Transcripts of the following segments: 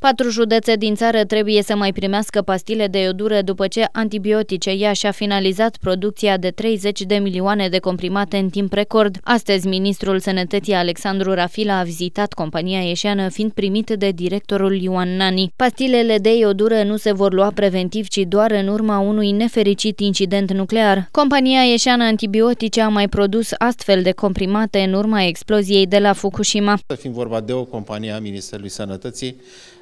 Patru județe din țară trebuie să mai primească pastile de iodură după ce antibiotice ea și-a finalizat producția de 30 de milioane de comprimate în timp record. Astăzi, ministrul sănătății Alexandru Rafila a vizitat compania ieșeană fiind primit de directorul Ioan Nani. Pastilele de iodură nu se vor lua preventiv, ci doar în urma unui nefericit incident nuclear. Compania ieșeană antibiotice a mai produs astfel de comprimate în urma exploziei de la Fukushima. Fiind vorba de o companie a Ministerului Sănătății,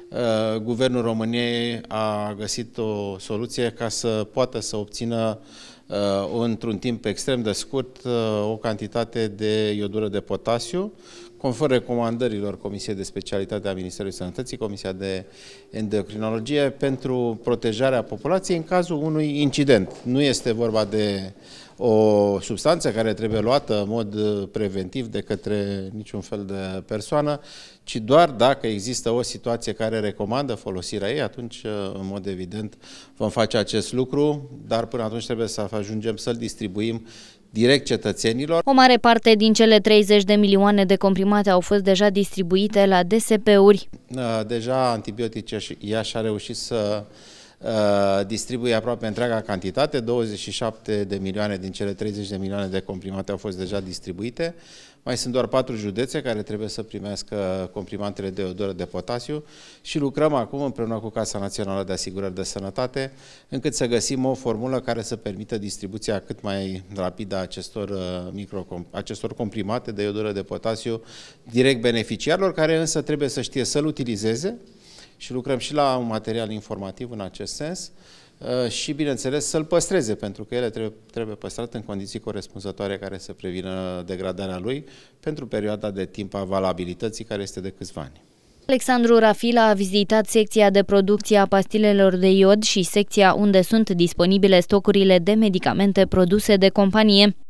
Uh, guvernul României a găsit o soluție ca să poată să obțină uh, într-un timp extrem de scurt uh, o cantitate de iodură de potasiu, conform recomandărilor Comisiei de Specialitate a Ministerului Sănătății, Comisia de Endocrinologie, pentru protejarea populației în cazul unui incident. Nu este vorba de uh, o substanță care trebuie luată în mod uh, preventiv de către niciun fel de persoană, ci doar dacă există o situație care recomandă folosirea ei, atunci, uh, în mod evident, vom face acest lucru, dar până atunci trebuie să ajungem să-l distribuim direct cetățenilor. O mare parte din cele 30 de milioane de comprimate au fost deja distribuite la DSP-uri. Uh, deja antibiotice ea și-a reușit să Uh, distribuie aproape întreaga cantitate, 27 de milioane din cele 30 de milioane de comprimate au fost deja distribuite. Mai sunt doar patru județe care trebuie să primească comprimantele de odoră de potasiu și lucrăm acum împreună cu Casa Națională de Asigurări de Sănătate încât să găsim o formulă care să permită distribuția cât mai rapidă a acestor, uh, micro, acestor comprimate de iodură de potasiu direct beneficiarilor, care însă trebuie să știe să-l utilizeze, și lucrăm și la un material informativ în acest sens uh, și, bineînțeles, să-l păstreze, pentru că ele trebuie, trebuie păstrate în condiții corespunzătoare care să prevină degradarea lui pentru perioada de timp a valabilității care este de câțiva ani. Alexandru Rafila a vizitat secția de producție a pastilelor de iod și secția unde sunt disponibile stocurile de medicamente produse de companie.